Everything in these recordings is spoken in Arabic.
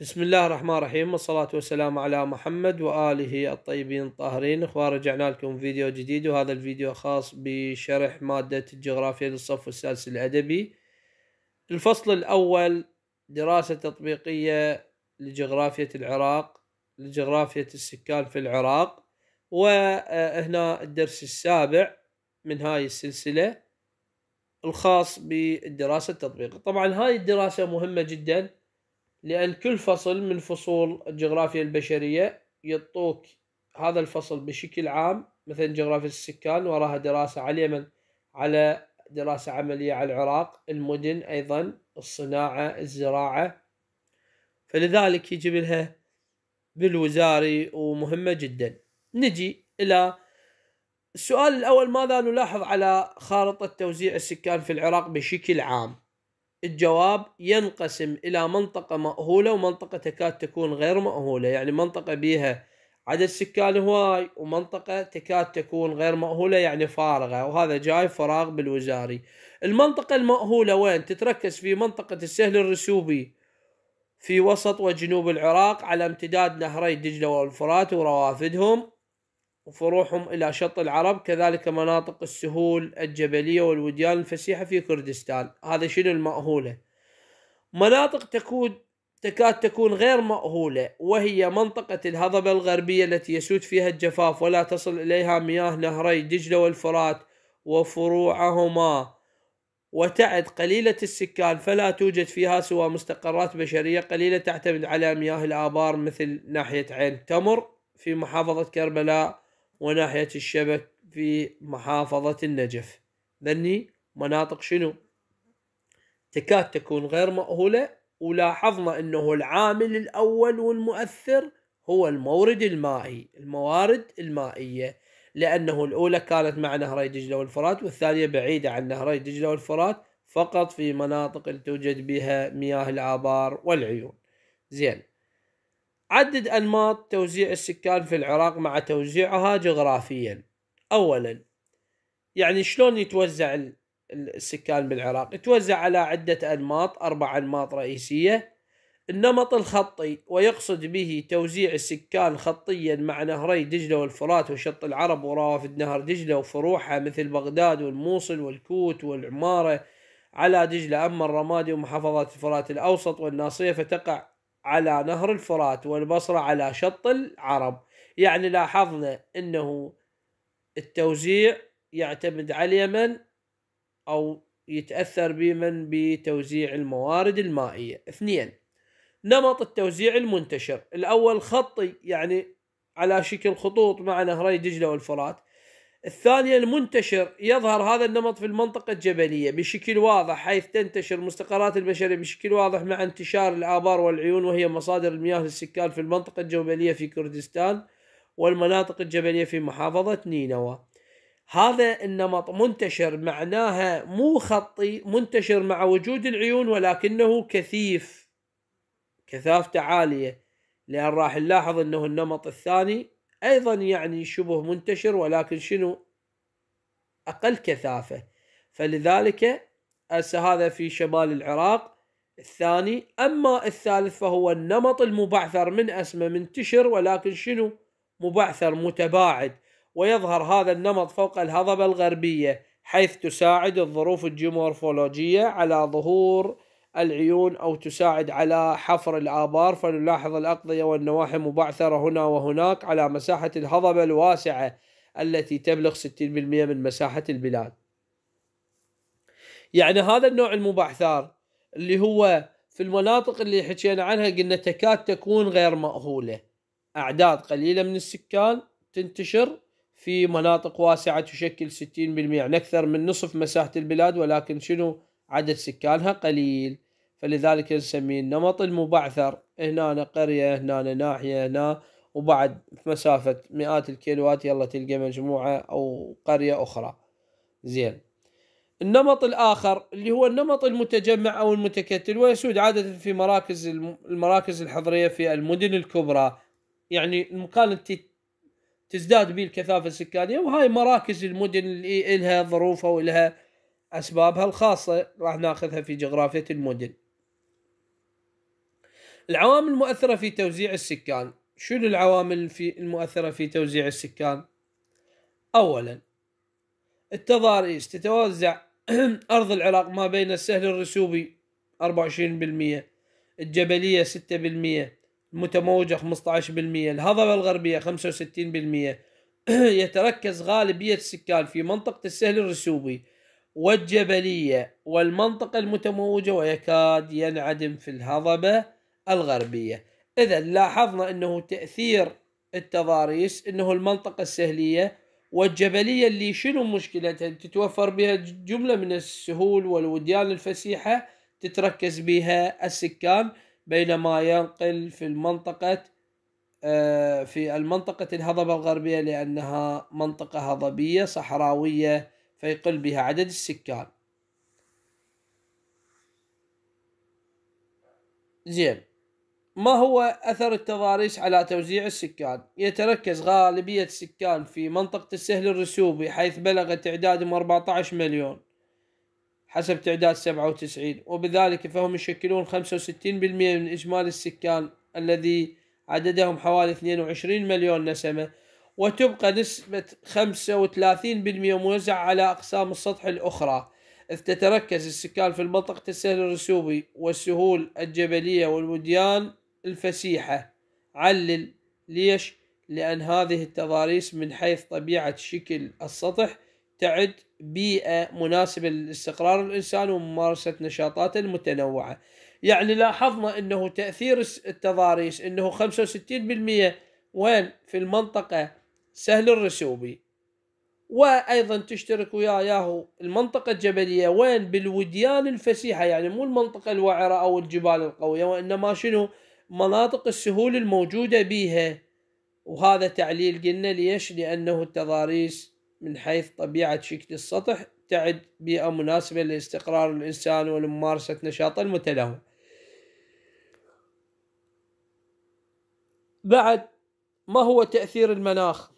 بسم الله الرحمن الرحيم والصلاة والسلام على محمد وآله الطيبين الطاهرين اخوان رجعنا لكم فيديو جديد وهذا الفيديو خاص بشرح مادة الجغرافيا للصف السادس الأدبي الفصل الأول دراسة تطبيقية لجغرافية العراق لجغرافية السكان في العراق وهنا الدرس السابع من هاي السلسلة الخاص بالدراسة التطبيقية طبعا هاي الدراسة مهمة جدا لأن كل فصل من فصول الجغرافيا البشرية يعطوك هذا الفصل بشكل عام مثلا جغرافيا السكان وراها دراسة على اليمن على دراسة عملية على العراق المدن أيضا الصناعة الزراعة فلذلك يجب لها بالوزاري ومهمة جدا نجي إلى السؤال الأول ماذا نلاحظ على خارطة توزيع السكان في العراق بشكل عام الجواب ينقسم إلى منطقة مأهولة ومنطقة تكاد تكون غير مأهولة يعني منطقة بيها عدد سكان هواي ومنطقة تكاد تكون غير مأهولة يعني فارغة وهذا جاي فراغ بالوزاري المنطقة المأهولة وين تتركز في منطقة السهل الرسوبي في وسط وجنوب العراق على امتداد نهري دجلة والفرات وروافدهم وفروعهم إلى شط العرب كذلك مناطق السهول الجبلية والوديان الفسيحة في كردستان هذا شنو المأهولة مناطق تكون تكاد تكون غير مأهولة وهي منطقة الهضبة الغربية التي يسود فيها الجفاف ولا تصل إليها مياه نهري دجلة والفرات وفروعهما وتعد قليلة السكان فلا توجد فيها سوى مستقرات بشرية قليلة تعتمد على مياه الآبار مثل ناحية عين تمر في محافظة كربلاء وناحية الشبك في محافظة النجف ذني مناطق شنو تكاد تكون غير مأهولة ولاحظنا أنه العامل الأول والمؤثر هو المورد المائي الموارد المائية لأنه الأولى كانت مع نهري دجلة والفرات والثانية بعيدة عن نهري دجلة والفرات فقط في مناطق توجد بها مياه الآبار والعيون زين عدد أنماط توزيع السكان في العراق مع توزيعها جغرافيا أولا يعني شلون يتوزع السكان بالعراق يتوزع على عدة أنماط أربع أنماط رئيسية النمط الخطي ويقصد به توزيع السكان خطيا مع نهري دجلة والفرات وشط العرب وروافد نهر دجلة وفروعها مثل بغداد والموصل والكوت والعمارة على دجلة أما الرمادي ومحافظات الفرات الأوسط والناصية فتقع على نهر الفرات والبصرة على شط العرب يعني لاحظنا أنه التوزيع يعتمد على اليمن أو يتأثر بمن بتوزيع الموارد المائية اثنين نمط التوزيع المنتشر الأول خطي يعني على شكل خطوط مع نهري دجلة والفرات الثانية المنتشر يظهر هذا النمط في المنطقة الجبلية بشكل واضح حيث تنتشر مستقرات البشرية بشكل واضح مع انتشار الآبار والعيون وهي مصادر المياه للسكان في المنطقة الجبلية في كردستان والمناطق الجبلية في محافظة نينوى هذا النمط منتشر معناها مو خطي منتشر مع وجود العيون ولكنه كثيف كثافته عالية لأن راح نلاحظ أنه النمط الثاني ايضا يعني شبه منتشر ولكن شنو اقل كثافه فلذلك هذا في شمال العراق الثاني اما الثالث فهو النمط المبعثر من اسمه منتشر ولكن شنو مبعثر متباعد ويظهر هذا النمط فوق الهضبه الغربيه حيث تساعد الظروف الجيومورفولوجيه على ظهور العيون أو تساعد على حفر الآبار فنلاحظ الأقضية والنواحي مبعثرة هنا وهناك على مساحة الهضبة الواسعة التي تبلغ 60% من مساحة البلاد يعني هذا النوع المبعثر اللي هو في المناطق اللي حكينا عنها قلنا تكاد تكون غير مأهولة أعداد قليلة من السكان تنتشر في مناطق واسعة تشكل 60% يعني أكثر من نصف مساحة البلاد ولكن شنو عدد سكانها قليل فلذلك نسميه النمط المبعثر هنا قرية هنا ناحية هنا وبعد مسافة مئات الكيلوات يلا تلقى مجموعة أو قرية أخرى زين النمط الآخر اللي هو النمط المتجمع أو المتكتل ويسود عادة في مراكز المراكز الحضرية في المدن الكبرى يعني المكان التي تزداد به الكثافة السكانية وهاي مراكز المدن اللي إلها ظروفها وإلها أسبابها الخاصة راح ناخذها في جغرافية المدن العوامل المؤثرة في توزيع السكان شنو العوامل في المؤثرة في توزيع السكان أولا التضاريس تتوزع أرض العراق ما بين السهل الرسوبي 24% الجبلية 6% المتموجة 15% الهضبة الغربية 65% يتركز غالبية السكان في منطقة السهل الرسوبي والجبلية والمنطقة المتموجة ويكاد ينعدم في الهضبة الغربية إذا لاحظنا أنه تأثير التضاريس أنه المنطقة السهلية والجبلية اللي شنو مشكلتها تتوفر بها جملة من السهول والوديان الفسيحة تتركز بها السكان بينما ينقل في المنطقة آه، في المنطقة الهضبة الغربية لأنها منطقة هضبية صحراوية فيقل بها عدد السكان زين ما هو أثر التضاريس على توزيع السكان؟ يتركز غالبية السكان في منطقة السهل الرسوبي حيث بلغ تعدادهم 14 مليون حسب تعداد 97 وبذلك فهم يشكلون 65% من إجمالي السكان الذي عددهم حوالي 22 مليون نسمة وتبقى نسبة 35% موزعة على أقسام السطح الأخرى إذ تتركز السكان في المنطقة السهل الرسوبي والسهول الجبلية والوديان الفسيحة علل ليش؟ لأن هذه التضاريس من حيث طبيعة شكل السطح تعد بيئة مناسبة لاستقرار الإنسان وممارسة نشاطاته المتنوعة يعني لاحظنا أنه تأثير التضاريس أنه 65% وين في المنطقة سهل الرسوبي وأيضا تشترك وياه ياهو المنطقة الجبلية وين بالوديان الفسيحة يعني مو المنطقة الوعرة أو الجبال القوية وإنما شنو مناطق السهول الموجودة بيها وهذا تعليل قلنا ليش لأنه التضاريس من حيث طبيعة شكل السطح تعد بيئة مناسبة لاستقرار الإنسان ولممارسة نشاطه المتنوع بعد ما هو تأثير المناخ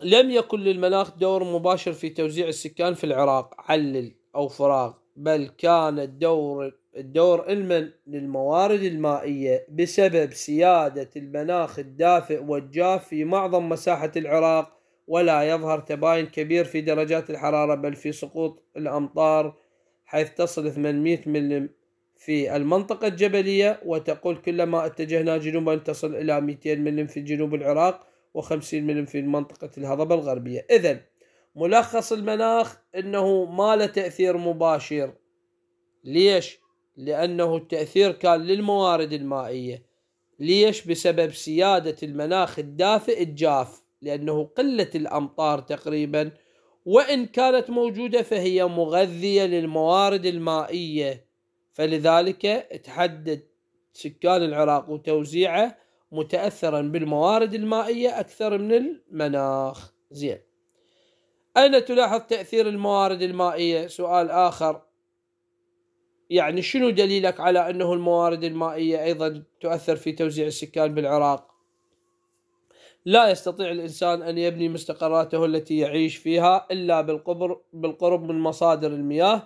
لم يكن للمناخ دور مباشر في توزيع السكان في العراق علل أو فراغ بل كان الدور الدور المن للموارد المائية بسبب سيادة المناخ الدافئ والجاف في معظم مساحة العراق ولا يظهر تباين كبير في درجات الحرارة بل في سقوط الأمطار حيث تصل 800 ملم في المنطقة الجبلية وتقول كلما اتجهنا جنوبا تصل إلى 200 ملم في جنوب العراق و50 ملم في منطقة الهضبة الغربية إذا ملخص المناخ أنه ما له تأثير مباشر ليش؟ لأنه التأثير كان للموارد المائية ليش بسبب سيادة المناخ الدافئ الجاف لأنه قلة الأمطار تقريبا وإن كانت موجودة فهي مغذية للموارد المائية فلذلك تحدد سكان العراق وتوزيعه متأثرا بالموارد المائية أكثر من المناخ زين أين تلاحظ تأثير الموارد المائية سؤال آخر يعني شنو دليلك على انه الموارد المائيه ايضا تؤثر في توزيع السكان بالعراق؟ لا يستطيع الانسان ان يبني مستقراته التي يعيش فيها الا بالقبر بالقرب من مصادر المياه،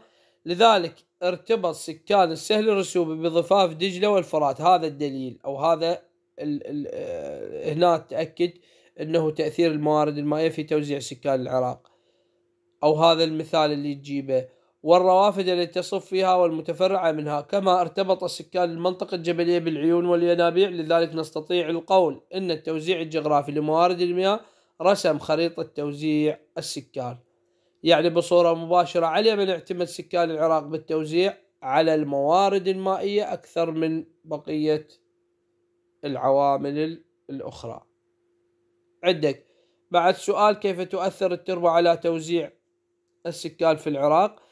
لذلك ارتبط سكان السهل الرسوبي بضفاف دجله والفرات، هذا الدليل او هذا الـ الـ آه، هنا تاكد انه تاثير الموارد المائيه في توزيع سكان العراق. او هذا المثال اللي تجيبه والروافد التي تصف فيها والمتفرعة منها كما ارتبط سكان المنطقة الجبلية بالعيون والينابيع لذلك نستطيع القول أن التوزيع الجغرافي لموارد المياه رسم خريطة توزيع السكان يعني بصورة مباشرة على من اعتمد سكان العراق بالتوزيع على الموارد المائية أكثر من بقية العوامل الأخرى عندك بعد سؤال كيف تؤثر التربة على توزيع السكان في العراق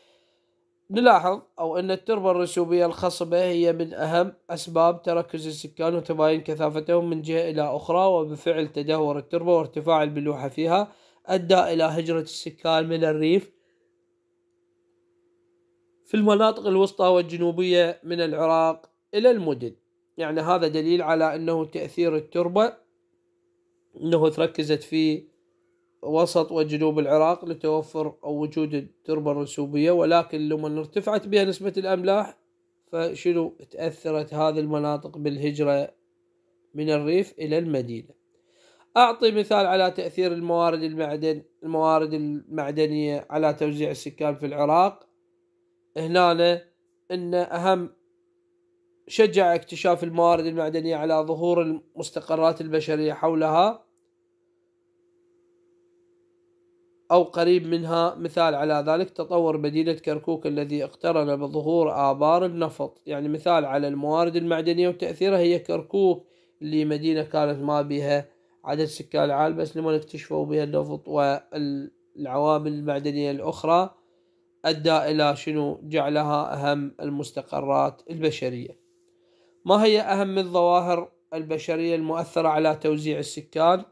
نلاحظ أو أن التربة الرسوبية الخصبة هي من أهم أسباب تركز السكان وتباين كثافتهم من جهة إلى أخرى وبفعل تدهور التربة وارتفاع الملوحة فيها أدى إلى هجرة السكان من الريف في المناطق الوسطى والجنوبية من العراق إلى المدن يعني هذا دليل على أنه تأثير التربة أنه تركزت في وسط وجنوب العراق لتوفر أو وجود التربة الرسوبية ولكن لما ارتفعت بها نسبة الأملاح فشنو تأثرت هذه المناطق بالهجرة من الريف إلى المدينة أعطي مثال على تأثير الموارد المعدن الموارد المعدنية على توزيع السكان في العراق هنا أن أهم شجع اكتشاف الموارد المعدنية على ظهور المستقرات البشرية حولها أو قريب منها مثال على ذلك تطور مدينة كركوك الذي اقترن بظهور آبار النفط يعني مثال على الموارد المعدنية وتأثيرها هي كركوك اللي مدينة كانت ما بها عدد سكان عال بس لما اكتشفوا بها النفط والعوامل المعدنية الأخرى أدى إلى شنو جعلها أهم المستقرات البشرية ما هي أهم الظواهر البشرية المؤثرة على توزيع السكان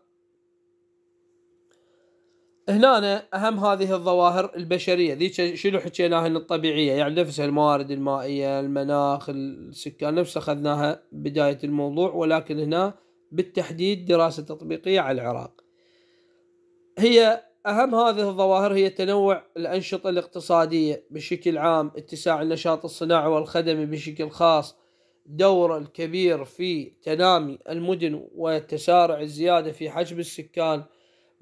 هنا اهم هذه الظواهر البشريه ذيك شنو حكيناها الطبيعيه يعني نفسها الموارد المائيه المناخ السكان نفسها اخذناها بدايه الموضوع ولكن هنا بالتحديد دراسه تطبيقيه على العراق هي اهم هذه الظواهر هي تنوع الانشطه الاقتصاديه بشكل عام اتساع النشاط الصناعي والخدمي بشكل خاص دور الكبير في تنامي المدن وتسارع الزياده في حجم السكان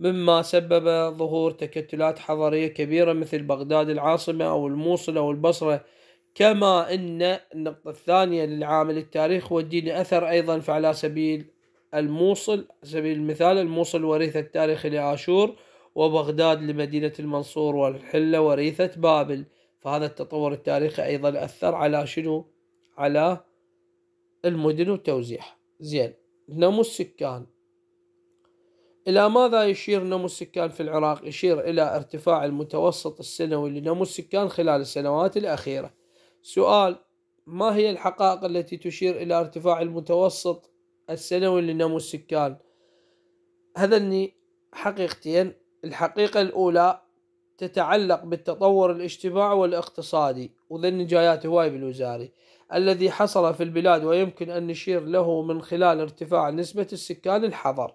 مما سبب ظهور تكتلات حضارية كبيرة مثل بغداد العاصمة أو الموصل أو البصرة كما أن النقطة الثانية للعامل التاريخ والدين أثر أيضا فعلى سبيل الموصل سبيل المثال الموصل وريثة التاريخ لآشور وبغداد لمدينة المنصور والحلة وريثة بابل فهذا التطور التاريخي أيضا أثر على شنو على المدن وتوزيعها زين نمو السكان إلى ماذا يشير نمو السكان في العراق؟ يشير إلى ارتفاع المتوسط السنوي لنمو السكان خلال السنوات الأخيرة. سؤال ما هي الحقائق التي تشير إلى ارتفاع المتوسط السنوي لنمو السكان؟ هذني حقيقتين، الحقيقة الأولى تتعلق بالتطور الاجتماعي والاقتصادي وذن جايات هواي بالوزاري الذي حصل في البلاد ويمكن أن نشير له من خلال ارتفاع نسبة السكان الحضر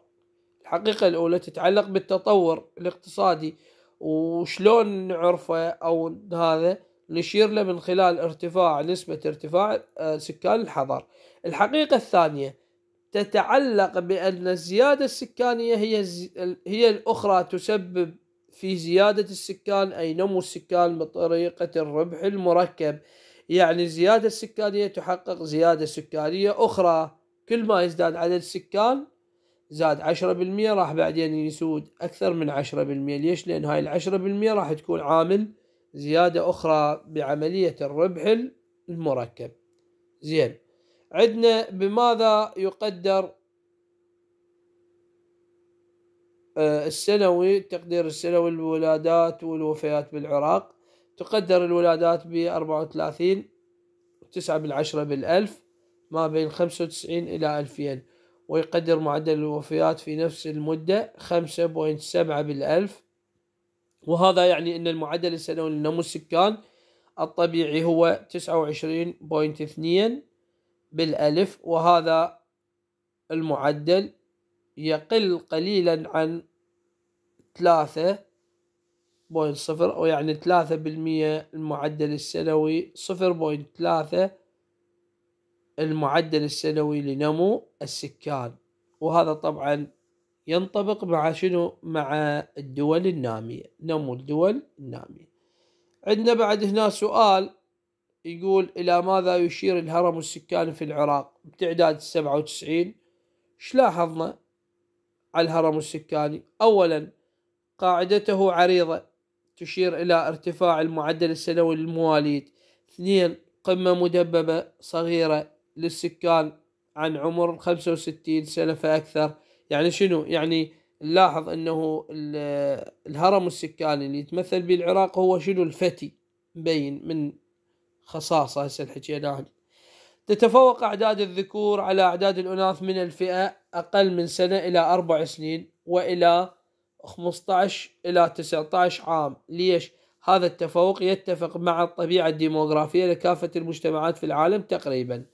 الحقيقة الأولى تتعلق بالتطور الاقتصادي وشلون نعرفه أو هذا نشير له من خلال ارتفاع نسبة ارتفاع آه، سكان الحضر الحقيقة الثانية تتعلق بأن الزيادة السكانية هي هي الأخرى تسبب في زيادة السكان أي نمو السكان بطريقة الربح المركب يعني الزيادة السكانية تحقق زيادة سكانية أخرى كل ما يزداد عدد السكان زاد 10% راح بعدين يسود اكثر من 10% ليش؟ لان هاي ال 10% راح تكون عامل زياده اخرى بعمليه الربح المركب. زين عندنا بماذا يقدر آه، السنوي التقدير السنوي الولادات والوفيات بالعراق تقدر الولادات ب 34 9 بالعشرة بالألف ما بين 95 إلى 2000 ويقدر معدل الوفيات في نفس المدة 5.7 بالألف وهذا يعني أن المعدل السنوي لنمو السكان الطبيعي هو 29.2 بالألف وهذا المعدل يقل قليلا عن 3.0 أو يعني 3% بالمية المعدل السنوي 0.3 المعدل السنوي لنمو السكان وهذا طبعا ينطبق مع شنو مع الدول النامية نمو الدول النامية عندنا بعد هنا سؤال يقول إلى ماذا يشير الهرم السكاني في العراق بتعداد السبعة وتسعين ايش لاحظنا على الهرم السكاني أولا قاعدته عريضة تشير إلى ارتفاع المعدل السنوي للمواليد اثنين قمة مدببة صغيرة للسكان عن عمر 65 سنة فأكثر يعني شنو يعني نلاحظ أنه الهرم السكاني اللي يتمثل به العراق هو شنو الفتي مبين من خصاصة هسه حكيناها تتفوق أعداد الذكور على أعداد الأناث من الفئة أقل من سنة إلى أربع سنين وإلى 15 إلى 19 عام ليش؟ هذا التفوق يتفق مع الطبيعة الديموغرافية لكافة المجتمعات في العالم تقريبا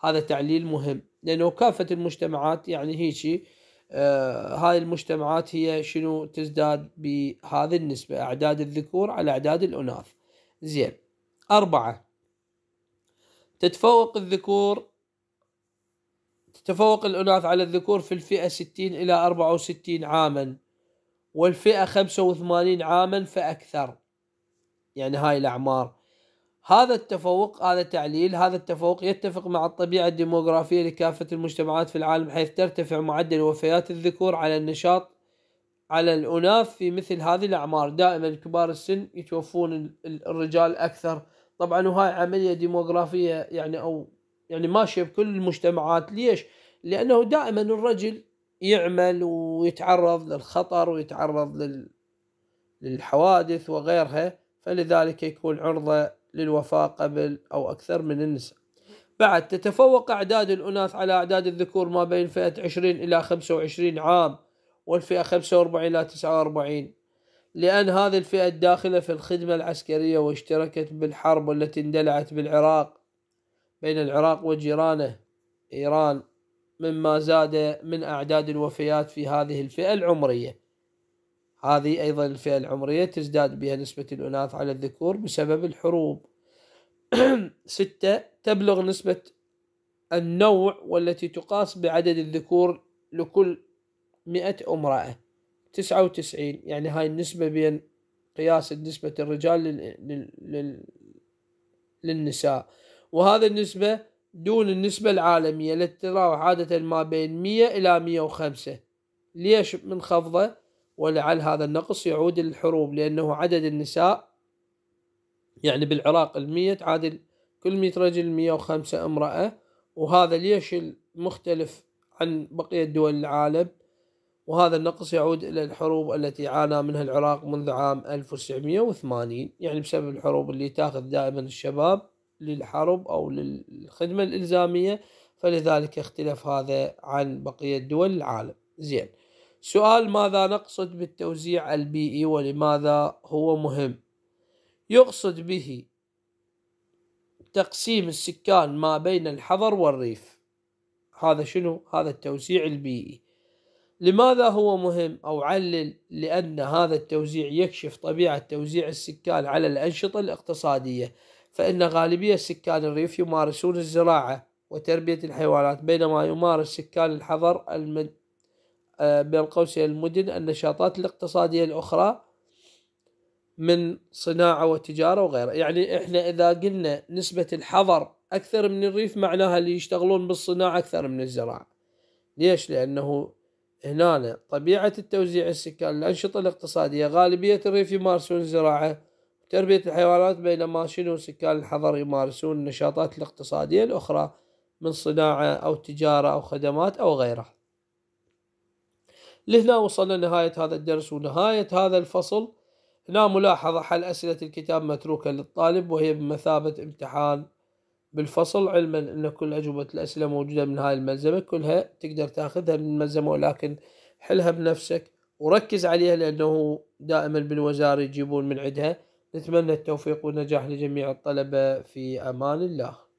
هذا تعليل مهم لأنه كافة المجتمعات يعني هيجي آه هاي المجتمعات هي شنو تزداد بهذه النسبة أعداد الذكور على أعداد الأناث زين أربعة تتفوق الذكور تتفوق الأناث على الذكور في الفئة 60 إلى 64 عاما والفئة 85 عاما فأكثر يعني هاي الأعمار هذا التفوق هذا تعليل هذا التفوق يتفق مع الطبيعة الديموغرافية لكافة المجتمعات في العالم حيث ترتفع معدل وفيات الذكور على النشاط على الأناث في مثل هذه الأعمار دائما كبار السن يتوفون الرجال أكثر طبعا وهاي عملية ديموغرافية يعني أو يعني ماشية بكل المجتمعات ليش؟ لأنه دائما الرجل يعمل ويتعرض للخطر ويتعرض لل... للحوادث وغيرها فلذلك يكون عرضة للوفاة قبل أو أكثر من النساء بعد تتفوق أعداد الأناث على أعداد الذكور ما بين فئة 20 إلى 25 عام والفئة 45 إلى 49 لأن هذه الفئة الداخلة في الخدمة العسكرية واشتركت بالحرب التي اندلعت بالعراق بين العراق وجيرانه إيران مما زاد من أعداد الوفيات في هذه الفئة العمرية هذه أيضا الفئة العمرية تزداد بها نسبة الأناث على الذكور بسبب الحروب ستة تبلغ نسبة النوع والتي تقاس بعدد الذكور لكل مئة امرأة تسعة وتسعين يعني هاي النسبة بين قياس نسبة الرجال لل... لل... للنساء وهذا النسبة دون النسبة العالمية التي تتراوح عادة ما بين 100 إلى 105 ليش منخفضة؟ ولعل هذا النقص يعود للحروب لأنه عدد النساء يعني بالعراق المية تعادل كل مية رجل مية وخمسة امرأة وهذا ليش مختلف عن بقية دول العالم وهذا النقص يعود إلى الحروب التي عانى منها العراق منذ عام 1980 يعني بسبب الحروب اللي تاخذ دائما الشباب للحرب أو للخدمة الإلزامية فلذلك اختلف هذا عن بقية دول العالم زين سؤال ماذا نقصد بالتوزيع البيئي e ولماذا هو مهم يقصد به تقسيم السكان ما بين الحضر والريف هذا شنو هذا التوزيع البيئي e. لماذا هو مهم او علل لان هذا التوزيع يكشف طبيعه توزيع السكان على الانشطه الاقتصاديه فان غالبيه سكان الريف يمارسون الزراعه وتربيه الحيوانات بينما يمارس سكان الحضر المد... آه، بين قوسين المدن النشاطات الاقتصادية الأخرى من صناعة وتجارة وغيرها يعني إحنا إذا قلنا نسبة الحظر أكثر من الريف معناها اللي يشتغلون بالصناعة أكثر من الزراعة ليش؟ لأنه هنا طبيعة التوزيع السكان الأنشطة الاقتصادية غالبية الريف يمارسون الزراعة تربية الحيوانات بينما شنو سكان الحضر يمارسون النشاطات الاقتصادية الأخرى من صناعة أو تجارة أو خدمات أو غيرها لهنا وصلنا لنهاية هذا الدرس ونهاية هذا الفصل هنا ملاحظة حل أسئلة الكتاب متروكة للطالب وهي بمثابة امتحان بالفصل علما أن كل أجوبة الأسئلة موجودة من هاي الملزمة كلها تقدر تأخذها من الملزمة ولكن حلها بنفسك وركز عليها لأنه دائما بالوزارة يجيبون من عندها نتمنى التوفيق والنجاح لجميع الطلبة في أمان الله